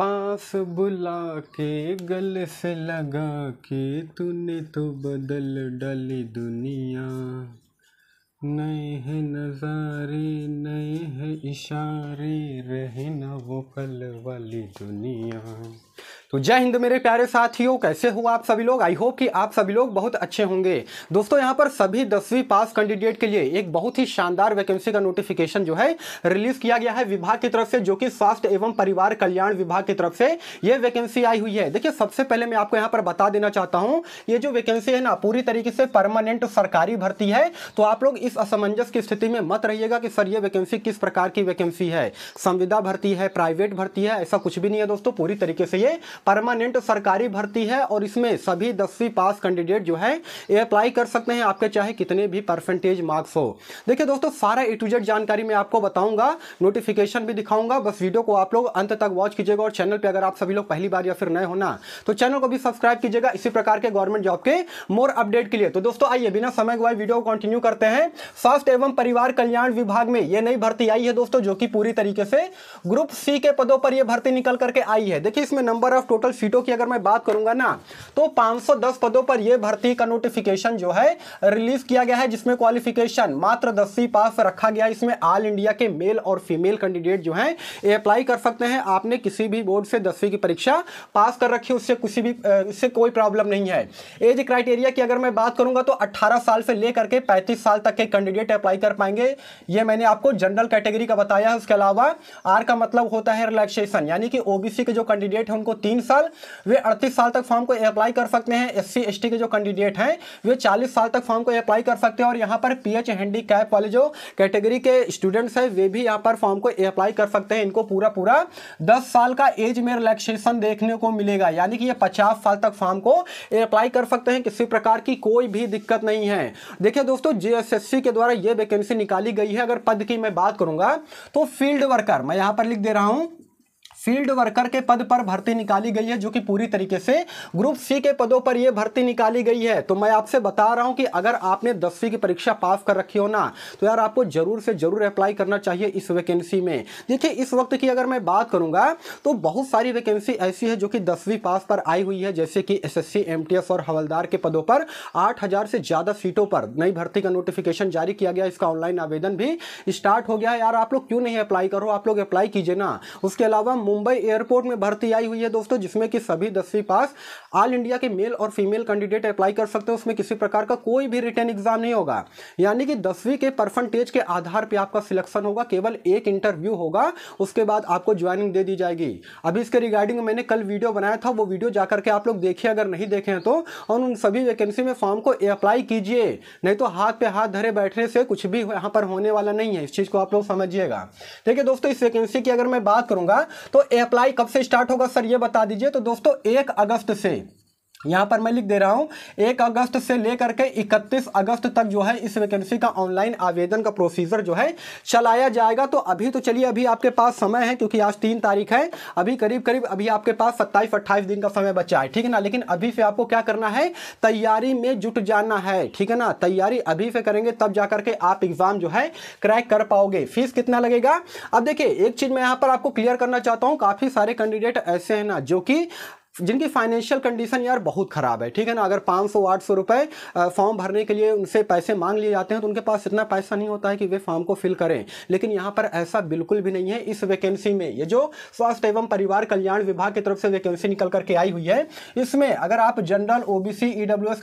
पास बुला के गल से लगा के तूने तो बदल डाली दुनिया नए है नज़ारे नए है इशारे रहे ना वो कल वाली दुनिया तो जय हिंद मेरे प्यारे साथियों कैसे हो आप सभी लोग आई होप कि आप सभी लोग बहुत अच्छे होंगे दोस्तों यहाँ पर सभी दसवीं पास कैंडिडेट के लिए एक बहुत ही शानदार वैकेंसी का नोटिफिकेशन जो है रिलीज किया गया है विभाग की तरफ से जो कि स्वास्थ्य एवं परिवार कल्याण विभाग की तरफ से ये वैकेंसी आई हुई है देखिए सबसे पहले मैं आपको यहाँ पर बता देना चाहता हूँ ये जो वैकेंसी है ना पूरी तरीके से परमानेंट सरकारी भर्ती है तो आप लोग इस असमंजस की स्थिति में मत रहिएगा कि सर ये वैकेंसी किस प्रकार की वैकेंसी है संविदा भर्ती है प्राइवेट भर्ती है ऐसा कुछ भी नहीं है दोस्तों पूरी तरीके से ये परमानेंट सरकारी भर्ती है और इसमें सभी दसवीं पास कैंडिडेट जो है ये अप्लाई कर सकते हैं आपके चाहे कितने भी परसेंटेज मार्क्स हो देखिए दोस्तों सारा ए टू जेड जानकारी मैं आपको बताऊंगा नोटिफिकेशन भी दिखाऊंगा बस वीडियो को आप लोग अंत तक वॉच कीजिएगा और चैनल पर अगर आप सभी लोग पहली बार या फिर नए होना तो चैनल को भी सब्सक्राइब कीजिएगा इसी प्रकार के गवर्नमेंट जॉब के मोर अपडेट के लिए तो दोस्तों आइए बिना समय गुआई वीडियो कंटिन्यू करते हैं स्वास्थ्य एवं परिवार कल्याण विभाग में ये नई भर्ती आई है दोस्तों जो कि पूरी तरीके से ग्रुप सी के पदों पर यह भर्ती निकल करके आई है देखिए इसमें नंबर ऑफ टोटल सीटों की अगर मैं बात करूंगा ना तो 510 पदों पर यह भर्ती का नोटिफिकेशन जो है रिलीज किया गया है जिसमें क्वालिफिकेशन मात्र दसवीं पास रखा गया इसमें ऑल इंडिया के मेल और फीमेल कैंडिडेट जो है अप्लाई कर सकते हैं आपने किसी भी बोर्ड से दसवीं की परीक्षा पास कर रखी उससे किसी भी उससे कोई प्रॉब्लम नहीं है एज क्राइटेरिया की अगर मैं बात करूंगा तो अट्ठारह साल से लेकर के पैंतीस साल तक के कैंडिडेट अप्लाई कर पाएंगे ये मैंने आपको जनरल कैटेगरी का बताया है उसके अलावा आर का मतलब होता है रिलैक्सेशन यानी कि ओबीसी के जो कैंडिडेट हैं उनको तीन तीन साल वे अड़तीस साल तक फॉर्म को अप्लाई कर सकते हैं एस सी के जो कैंडिडेट हैं वे चालीस साल तक फॉर्म को अप्लाई कर सकते हैं और यहाँ पर पी एच हैंडीकैप वाले जो कैटेगरी के स्टूडेंट्स हैं वे भी यहाँ पर फॉर्म को अप्लाई कर सकते हैं इनको पूरा पूरा दस साल का एज में रिलैक्सेशन देखने को मिलेगा यानी कि ये पचास साल तक फॉर्म को अप्लाई कर सकते हैं किसी प्रकार की कोई भी दिक्कत नहीं है देखिए दोस्तों जीएसएससी के द्वारा ये वैकेंसी निकाली गई है अगर पद की मैं बात करूंगा तो फील्ड वर्कर मैं यहाँ पर लिख दे रहा हूँ फील्ड वर्कर के पद पर भर्ती निकाली गई है जो कि पूरी तरीके से ग्रुप सी के पदों पर यह भर्ती निकाली गई है तो मैं आपसे बता रहा हूं कि अगर आपने दसवीं की परीक्षा पास कर रखी हो ना तो यार आपको जरूर से जरूर अप्लाई करना चाहिए इस वैकेंसी में देखिए इस वक्त की अगर मैं बात करूंगा तो बहुत सारी वैकेंसी ऐसी है जो कि दसवीं पास पर आई हुई है जैसे कि एस एस और हवलदार के पदों पर आठ से ज़्यादा सीटों पर नई भर्ती का नोटिफिकेशन जारी किया गया इसका ऑनलाइन आवेदन भी स्टार्ट हो गया यार आप लोग क्यों नहीं अप्लाई करो आप लोग अप्लाई कीजिए ना उसके अलावा मुंबई एयरपोर्ट में भर्ती आई हुई है दोस्तों जिसमें कि सभी दसवीं पास ऑल इंडिया के मेल और फीमेल कैंडिडेट अप्लाई कर सकते हैं उसमें किसी प्रकार का कोई भी रिटर्न एग्जाम नहीं होगा यानी कि दसवीं के परसेंटेज के आधार पर आपका सिलेक्शन होगा केवल एक इंटरव्यू होगा उसके बाद आपको ज्वाइनिंग दे दी जाएगी अभी इसके रिगार्डिंग मैंने कल वीडियो बनाया था वो वीडियो जाकर के आप लोग देखिए अगर नहीं देखे हैं तो और उन सभी वैकेंसी में फॉर्म को अप्लाई कीजिए नहीं तो हाथ पे हाथ धरे बैठने से कुछ भी यहां पर होने वाला नहीं है इस चीज़ को आप लोग समझिएगा ठीक है दोस्तों इस वैकेंसी की अगर मैं बात करूंगा तो अप्लाई तो कब से स्टार्ट होगा सर ये बता दीजिए तो दोस्तों एक अगस्त से यहाँ पर मैं लिख दे रहा हूँ एक अगस्त से लेकर के इकतीस अगस्त तक जो है इस वैकेंसी का ऑनलाइन आवेदन का प्रोसीजर जो है चलाया जाएगा तो अभी तो चलिए अभी आपके पास समय है क्योंकि आज तीन तारीख है अभी करीब करीब अभी आपके पास सत्ताईस अट्ठाईस दिन का समय बचा है ठीक है ना लेकिन अभी से आपको क्या करना है तैयारी में जुट जाना है ठीक है ना तैयारी अभी से करेंगे तब जा करके आप एग्ज़ाम जो है क्रैक कर पाओगे फीस कितना लगेगा अब देखिए एक चीज़ मैं यहाँ पर आपको क्लियर करना चाहता हूँ काफ़ी सारे कैंडिडेट ऐसे हैं ना जो कि जिनकी फाइनेंशियल कंडीशन यार बहुत ख़राब है ठीक है ना अगर पाँच सौ आठ सौ रुपए फॉर्म भरने के लिए उनसे पैसे मांग लिए जाते हैं तो उनके पास इतना पैसा नहीं होता है कि वे फॉर्म को फिल करें लेकिन यहाँ पर ऐसा बिल्कुल भी नहीं है इस वैकेंसी में ये जो स्वास्थ्य एवं परिवार कल्याण विभाग की तरफ से वैकेंसी निकल करके आई हुई है इसमें अगर आप general O B C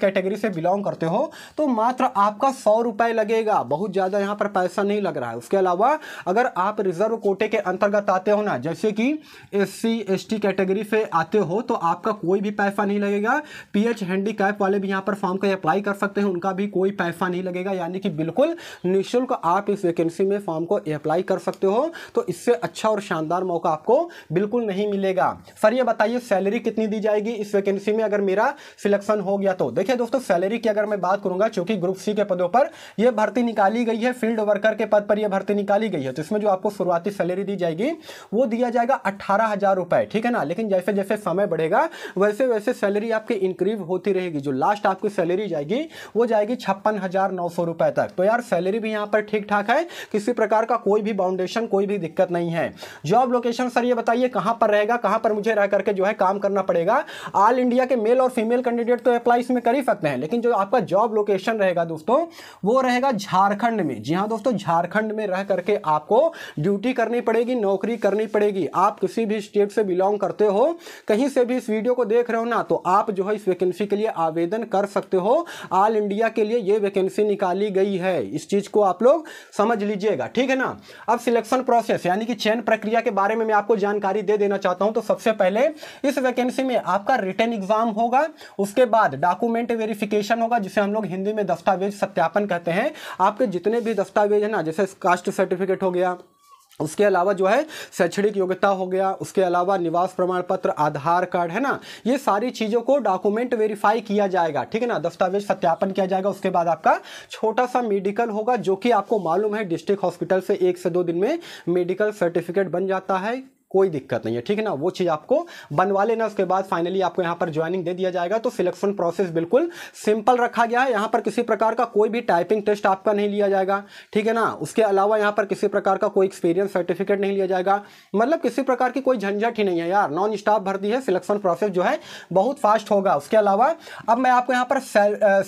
category से बिलोंग करते हो तो मात्र आपका सौ रुपये लगेगा बहुत ज़्यादा यहाँ पर पैसा नहीं लग रहा है उसके अलावा अगर आप रिजर्व कोटे के अंतर्गत आते हो ना जैसे कि एस सी कैटेगरी से आते हो तो आपका कोई भी पैसा नहीं लगेगा पी पीएच हैंडीकैप वाले भी यहाँ पर फॉर्म का अप्लाई कर सकते हैं उनका भी कोई पैसा नहीं लगेगा यानी कि बिल्कुल निःशुल्क आप इस वैकेंसी में फॉर्म को अप्लाई कर सकते हो तो इससे अच्छा और शानदार मौका आपको बिल्कुल नहीं मिलेगा सर ये बताइए सैलरी कितनी दी जाएगी इस वैकेंसी में अगर मेरा सिलेक्शन हो गया तो देखिए दोस्तों सैलरी की अगर मैं बात करूंगा चूंकि ग्रुप सी के पदों पर यह भर्ती निकाली गई है फील्ड वर्कर के पद पर यह भर्ती निकाली गई है तो इसमें जो आपको शुरुआती सैलरी दी जाएगी वो दिया जाएगा अट्ठारह हजार रुपए ठीक है ना लेकिन जैसे जैसे समय बढ़ेगा रहेगा वैसे वैसे सैलरी आपकी इंक्रीज होती रहेगी जो लास्ट आपकी सैलरी जाएगी वो जाएगी छप्पन हज़ार नौ सौ रुपये तक तो यार सैलरी भी यहाँ पर ठीक ठाक है किसी प्रकार का कोई भी बाउंडेशन कोई भी दिक्कत नहीं है जॉब लोकेशन सर ये बताइए कहाँ पर रहेगा कहाँ पर मुझे रह करके जो है काम करना पड़ेगा ऑल इंडिया के मेल और फीमेल कैंडिडेट तो अप्लाई इसमें कर ही सकते हैं लेकिन जो आपका जॉब लोकेशन रहेगा दोस्तों वो रहेगा झारखंड में जी हाँ दोस्तों झारखंड में रह करके आपको ड्यूटी करनी पड़ेगी नौकरी करनी पड़ेगी आप किसी भी स्टेट से बिलोंग करते हो कहीं से भी इस वीडियो को देख रहे हो ना तो आप जो है इस वैकेंसी के लिए आवेदन कर सकते हो ऑल इंडिया के लिए ये वैकेंसी निकाली गई है इस चीज़ को आप लोग समझ लीजिएगा ठीक है ना अब सिलेक्शन प्रोसेस यानी कि चयन प्रक्रिया के बारे में मैं आपको जानकारी दे देना चाहता हूं तो सबसे पहले इस वैकेंसी में आपका रिटर्न एग्जाम होगा उसके बाद डॉक्यूमेंट वेरिफिकेशन होगा जिसे हम लोग हिंदी में दस्तावेज सत्यापन कहते हैं आपके जितने भी दस्तावेज है ना जैसे कास्ट सर्टिफिकेट हो गया उसके अलावा जो है शैक्षणिक योग्यता हो गया उसके अलावा निवास प्रमाण पत्र आधार कार्ड है ना ये सारी चीज़ों को डॉक्यूमेंट वेरीफाई किया जाएगा ठीक है ना दस्तावेज सत्यापन किया जाएगा उसके बाद आपका छोटा सा मेडिकल होगा जो कि आपको मालूम है डिस्ट्रिक्ट हॉस्पिटल से एक से दो दिन में मेडिकल सर्टिफिकेट बन जाता है कोई दिक्कत नहीं है ठीक है ना वो चीज़ आपको बनवा लेना उसके बाद फाइनली आपको यहाँ पर ज्वाइनिंग दे दिया जाएगा तो सिलेक्शन प्रोसेस बिल्कुल सिंपल रखा गया है यहाँ पर किसी प्रकार का कोई भी टाइपिंग टेस्ट आपका नहीं लिया जाएगा ठीक है ना उसके अलावा यहाँ पर किसी प्रकार का कोई एक्सपीरियंस सर्टिफिकेट नहीं लिया जाएगा मतलब किसी प्रकार की कोई झंझट ही नहीं है यार नॉन स्टाफ भर्ती है सिलेक्शन प्रोसेस जो है बहुत फास्ट होगा उसके अलावा अब मैं आपको यहाँ पर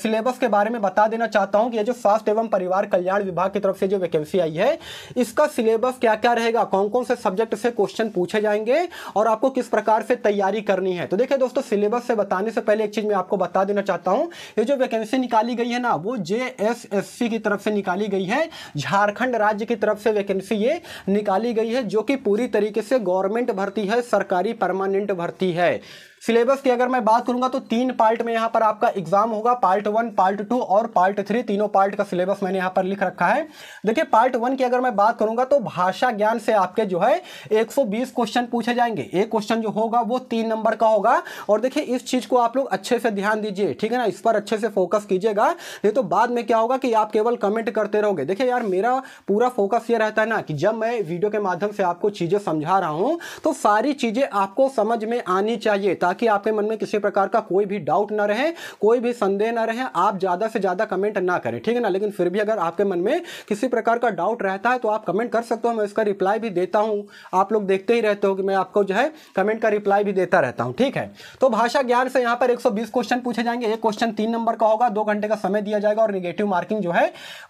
सिलेबस के बारे में बता देना चाहता हूँ कि यह जो स्वास्थ्य एवं परिवार कल्याण विभाग की तरफ से जो वैकेंसी आई है इसका सिलेबस क्या क्या रहेगा कौन कौन से सब्जेक्ट से क्वेश्चन पूछे जाएंगे और आपको किस प्रकार से तैयारी करनी है तो देखिए दोस्तों सिलेबस से बताने से पहले एक चीज़ मैं आपको बता देना चाहता हूं ये जो वैकेंसी निकाली गई है ना वो जे की तरफ से निकाली गई है झारखंड राज्य की तरफ से वैकेंसी ये निकाली गई है जो कि पूरी तरीके से गवर्नमेंट भर्ती है सरकारी परमानेंट भर्ती है सिलेबस की अगर मैं बात करूंगा तो तीन पार्ट में यहाँ पर आपका एग्जाम होगा पार्ट वन पार्ट टू और पार्ट थ्री तीनों पार्ट का सिलेबस मैंने यहाँ पर लिख रखा है देखिए पार्ट वन की अगर मैं बात करूंगा तो भाषा ज्ञान से आपके जो है 120 क्वेश्चन पूछे जाएंगे एक क्वेश्चन जो होगा वो तीन नंबर का होगा और देखिए इस चीज़ को आप लोग अच्छे से ध्यान दीजिए ठीक है ना इस पर अच्छे से फोकस कीजिएगा नहीं तो बाद में क्या होगा कि आप केवल कमेंट करते रहोगे देखिए यार मेरा पूरा फोकस ये रहता है ना कि जब मैं वीडियो के माध्यम से आपको चीज़ें समझा रहा हूँ तो सारी चीज़ें आपको समझ में आनी चाहिए ताकि ताकि आपके मन में किसी प्रकार का कोई भी डाउट ना रहे कोई भी संदेह ना रहे आप ज़्यादा से ज़्यादा कमेंट ना करें ठीक है ना लेकिन फिर भी अगर आपके मन में किसी प्रकार का डाउट रहता है तो आप कमेंट कर सकते हो मैं इसका रिप्लाई भी देता हूँ आप लोग देखते ही रहते हो कि मैं आपको जो है कमेंट का रिप्लाई भी देता रहता हूँ ठीक है तो भाषा ज्ञान से यहाँ पर एक क्वेश्चन पूछे जाएंगे एक क्वेश्चन तीन नंबर का होगा दो घंटे का समय दिया जाएगा और निगेटिव मार्किंग जो है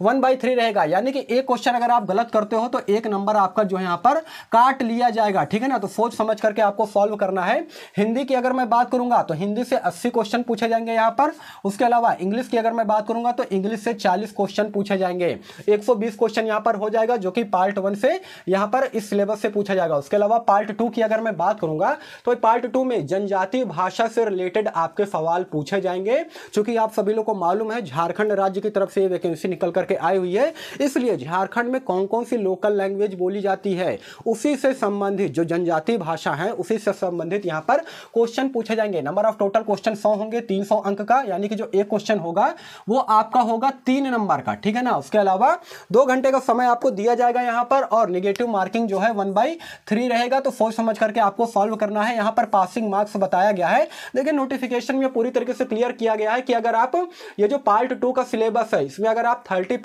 वन बाई थ्री रहेगा यानी कि एक क्वेश्चन अगर आप गलत करते हो तो एक नंबर आपका जो है यहाँ पर काट लिया जाएगा ठीक है ना तो सोच समझ करके आपको सॉल्व करना है हिंदी की अगर अगर मैं बात करूंगा तो हिंदी से 80 क्वेश्चन पूछे जाएंगे यहाँ पर उसके अलावा इंग्लिश की अगर मैं बात करूंगा तो इंग्लिश से 40 क्वेश्चन पूछे जाएंगे 120 क्वेश्चन यहाँ पर हो जाएगा जो कि पार्ट वन से यहाँ पर इस सिलेबस से पूछा जाएगा उसके अलावा पार्ट टू की अगर मैं बात करूंगा तो पार्ट टू में जनजातीय भाषा से रिलेटेड आपके सवाल पूछे जाएंगे चूंकि आप सभी लोग को मालूम है झारखंड राज्य की तरफ से ये वैकेंसी निकल करके आई हुई है इसलिए झारखंड में कौन कौन सी लोकल लैंग्वेज बोली जाती है उसी से संबंधित जो जनजातीय भाषा है उसी से संबंधित यहां पर क्वेश्चन क्वेश्चन पूछे जाएंगे नंबर ऑफ टोटल क्वेश्चन सौ होंगे तीन सौ अंक का यानी कि जो एक क्वेश्चन होगा वो आपका होगा तीन नंबर का ठीक है ना उसके अलावा दो घंटे का समय आपको दिया जाएगा यहाँ पर और निगेटिव मार्किंग जो है वन बाई थ्री रहेगा तो सोच समझ करके आपको सॉल्व करना है यहाँ पर पासिंग मार्क्स बताया गया है लेकिन नोटिफिकेशन में पूरी तरीके से क्लियर किया गया है कि अगर आप ये जो पार्ट टू का सिलेबस है इसमें अगर आप थर्टी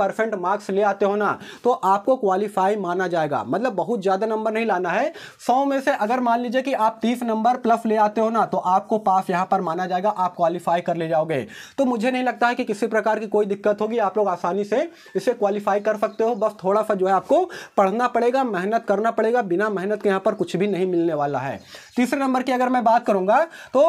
मार्क्स ले आते हो ना तो आपको क्वालिफाई माना जाएगा मतलब बहुत ज़्यादा नंबर नहीं लाना है सौ में से अगर मान लीजिए कि आप तीस नंबर प्लस ले आते हो ना तो आपको पास यहां पर माना जाएगा आप क्वालिफाई कर ले जाओगे तो मुझे नहीं लगता है कि किसी प्रकार की कोई दिक्कत होगी आप लोग आसानी से इसे क्वालिफाई कर सकते हो बस थोड़ा सा जो है आपको पढ़ना पड़ेगा मेहनत करना पड़ेगा बिना मेहनत के यहां पर कुछ भी नहीं मिलने वाला है तीसरे नंबर की अगर मैं बात करूंगा तो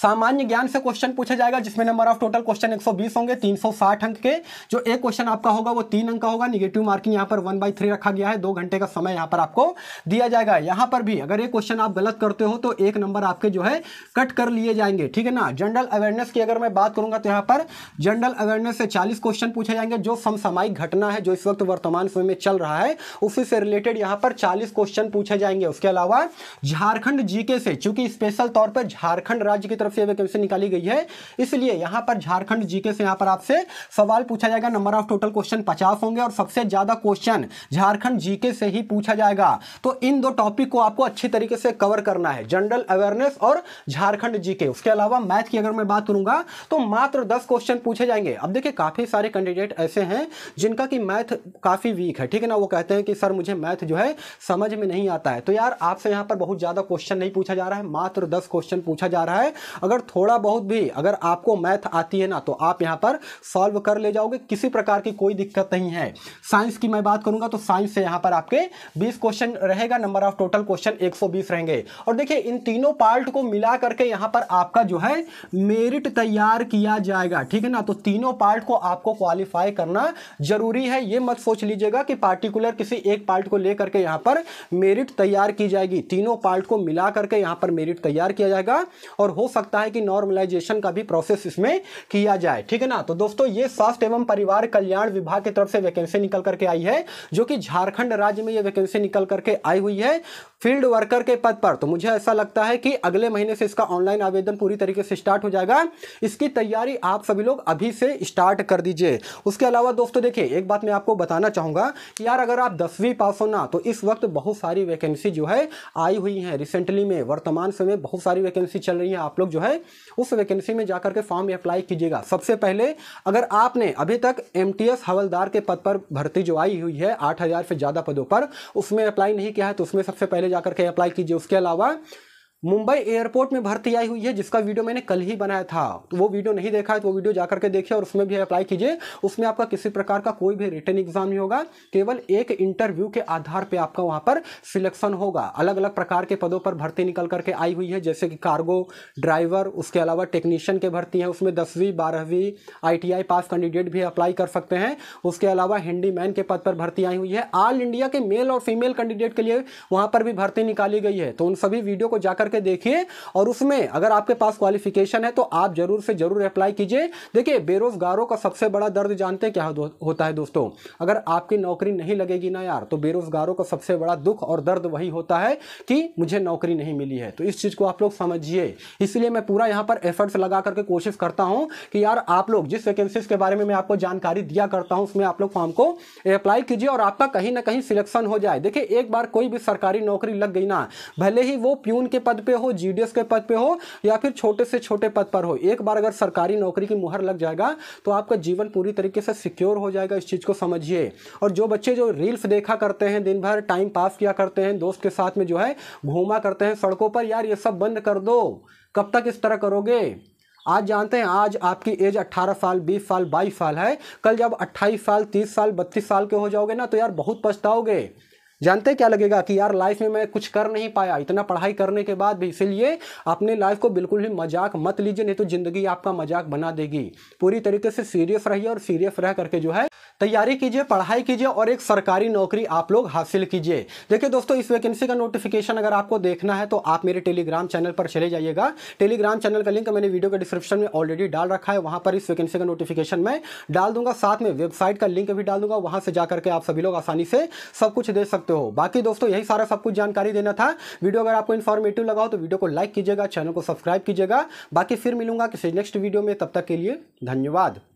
सामान्य ज्ञान से क्वेश्चन पूछा जाएगा जिसमें नंबर ऑफ टोटल क्वेश्चन 120 होंगे 360 अंक के जो एक क्वेश्चन आपका होगा वो तीन अंक का होगा निगेटिव मार्किंग यहाँ पर वन बाई थ्री रखा गया है दो घंटे का समय यहाँ पर आपको दिया जाएगा यहाँ पर भी अगर एक क्वेश्चन आप गलत करते हो तो एक नंबर आपके जो है कट कर लिए जाएंगे ठीक है ना जनरल अवेयरनेस की अगर मैं बात करूंगा तो यहाँ पर जनरल अवेयरनेस से चालीस क्वेश्चन पूछे जाएंगे जो समसामयिक घटना है जो इस वक्त वर्तमान समय में चल रहा है उसी से रिलेटेड यहाँ पर चालीस क्वेश्चन पूछे जाएंगे उसके अलावा झारखंड जीके से चूंकि स्पेशल तौर पर झारखंड राज्य की तरफ से वैकेंसी निकाली गई है इसलिए यहाँ पर झारखंड जीके से यहाँ पर आपसे सवाल पूछा जाएगा नंबर ऑफ टोटल क्वेश्चन पचास होंगे और सबसे ज़्यादा क्वेश्चन झारखंड जीके से ही पूछा जाएगा तो इन दो टॉपिक को आपको अच्छे तरीके से कवर करना है जनरल अवेयरनेस और झारखंड जीके उसके अलावा मैथ की अगर मैं बात करूंगा तो मात्र दस क्वेश्चन पूछे जाएंगे अब देखिए काफ़ी सारे कैंडिडेट ऐसे हैं जिनका कि मैथ काफ़ी वीक है ठीक है ना वो कहते हैं कि सर मुझे मैथ जो है समझ में नहीं आता है तो यार आपसे यहां पर बहुत ज़्यादा क्वेश्चन नहीं पूछा जा रहा है मात्र दस क्वेश्चन पूछा जा रहा है अगर थोड़ा बहुत भी अगर आपको मैथ आती है ना तो आप यहाँ पर सॉल्व कर ले जाओगे किसी प्रकार की कोई दिक्कत नहीं है साइंस की मैं बात करूंगा तो साइंस से यहाँ पर आपके बीस क्वेश्चन रहेगा नंबर ऑफ टोटल क्वेश्चन एक रहेंगे और देखिए इन तीनों पार्ट को मिला करके यहाँ पर आपका जो है मेरिट तैयार किया जाएगा ठीक है ना तो तीनों पार्ट को आपको क्वालिफाई करना जरूरी है ये मत सोच लीजिएगा कि पार्टिकुलर किसी एक पार्ट को लेकर के यहाँ पर मेरिट तैयार की जाएगी तीनों पार्ट को मिला करके यहाँ पर मेरिट तैयार किया जाएगा और हो सकता सकता है कि नॉर्मलाइजेशन का भी प्रोसेस इसमें किया जाए ठीक है ना तो दोस्तों ये स्वास्थ्य एवं परिवार कल्याण विभाग की तरफ से वैकेंसी निकल करके आई है जो कि झारखंड राज्य में ये वैकेंसी निकल करके आई हुई है फील्ड वर्कर के पद पर तो मुझे ऐसा लगता है कि अगले महीने से इसका ऑनलाइन आवेदन पूरी तरीके से स्टार्ट हो जाएगा इसकी तैयारी आप सभी लोग अभी से स्टार्ट कर दीजिए उसके अलावा दोस्तों देखिए एक बात मैं आपको बताना चाहूँगा कि यार अगर आप दसवीं पास हो ना तो इस वक्त बहुत सारी वैकेंसी जो है आई हुई है रिसेंटली में वर्तमान समय बहुत सारी वैकेंसी चल रही है आप लोग जो है उस वैकेंसी में जाकर के फॉर्म अप्लाई कीजिएगा सबसे पहले अगर आपने अभी तक एम हवलदार के पद पर भर्ती जो आई हुई है आठ से ज़्यादा पदों पर उसमें अप्लाई नहीं किया है तो उसमें सबसे पहले जाकर के अप्लाई कीजिए उसके अलावा मुंबई एयरपोर्ट में भर्ती आई हुई है जिसका वीडियो मैंने कल ही बनाया था तो वो वीडियो नहीं देखा है तो वो वीडियो जाकर के देखिए और उसमें भी अप्लाई कीजिए उसमें आपका किसी प्रकार का कोई भी रिटर्न एग्जाम नहीं होगा केवल एक इंटरव्यू के आधार पर आपका वहाँ पर सिलेक्शन होगा अलग अलग प्रकार के पदों पर भर्ती निकल करके आई हुई है जैसे कि कार्गो ड्राइवर उसके अलावा टेक्नीशियन के भर्ती हैं उसमें दसवीं बारहवीं आई पास कैंडिडेट भी अप्लाई कर सकते हैं उसके अलावा हैंडीमैन के पद पर भर्ती आई हुई है ऑल इंडिया के मेल और फीमेल कैंडिडेट के लिए वहाँ पर भी भर्ती निकाली गई है तो उन सभी वीडियो को जाकर करके देखिए और उसमें अगर आपके पास क्वालिफिकेशन है तो आप जरूर से जरूर अप्लाई कीजिए देखिए बेरोजगारों का सबसे बड़ा दर्द जानते क्या होता है दोस्तों अगर आपकी नौकरी नहीं लगेगी ना यार तो बेरोजगारों का सबसे बड़ा दुख और दर्द वही होता है कि मुझे नौकरी नहीं मिली है तो इस चीज़ को आप लोग समझिए इसलिए मैं पूरा यहां पर एफर्ट्स लगा करके कोशिश करता हूं कि यार आप लोग जिस वैकेंसीज के बारे में मैं आपको जानकारी दिया करता हूं उसमें आप लोग फॉर्म को अप्लाई कीजिए और आपका कहीं ना कहीं सिलेक्शन हो जाए देखिए एक बार कोई भी सरकारी नौकरी लग गई ना भले ही वो प्यून के पद पे हो जीडीएस के पद पे हो या फिर छोटे से छोटे पद पर हो एक बार अगर सरकारी नौकरी की मुहर लग जाएगा तो आपका जीवन पूरी तरीके से सिक्योर हो जाएगा इस चीज़ को समझिए और जो बच्चे जो रील्स देखा करते हैं दिन भर टाइम पास किया करते हैं दोस्त के साथ में जो है घूमा करते हैं सड़कों पर यार ये सब बंद कर दो कब तक इस तरह करोगे आज जानते हैं आज आपकी एज 18 साल 20 साल 22 साल है कल जब 28 साल 30 साल 32 साल के हो जाओगे ना तो यार बहुत पछताओगे जानते क्या लगेगा कि यार लाइफ में मैं कुछ कर नहीं पाया इतना पढ़ाई करने के बाद भी इसीलिए अपने लाइफ को बिल्कुल भी मजाक मत लीजिए नहीं तो ज़िंदगी आपका मजाक बना देगी पूरी तरीके से सीरियस रहिए और सीरियस रह करके जो है तैयारी कीजिए पढ़ाई कीजिए और एक सरकारी नौकरी आप लोग हासिल कीजिए देखिए दोस्तों इस वैकेंसी का नोटिफिकेशन अगर आपको देखना है तो आप मेरे टेलीग्राम चैनल पर चले जाइएगा टेलीग्राम चैनल का लिंक मैंने वीडियो के डिस्क्रिप्शन में ऑलरेडी डाल रखा है वहाँ पर इस वैकेंसी का नोटिफिकेशन मैं डाल दूंगा साथ में वेबसाइट का लिंक भी डाल दूंगा वहाँ से जाकर के आप सभी लोग आसानी से सब कुछ दे सकते हो बाकी दोस्तों यही सारा सब कुछ जानकारी देना था वीडियो अगर आपको इन्फॉर्मेटिव लगा हो तो वीडियो को लाइक कीजिएगा चैनल को सब्सक्राइब कीजिएगा बाकी फिर मिलूंगा किसी नेक्स्ट वीडियो में तब तक के लिए धन्यवाद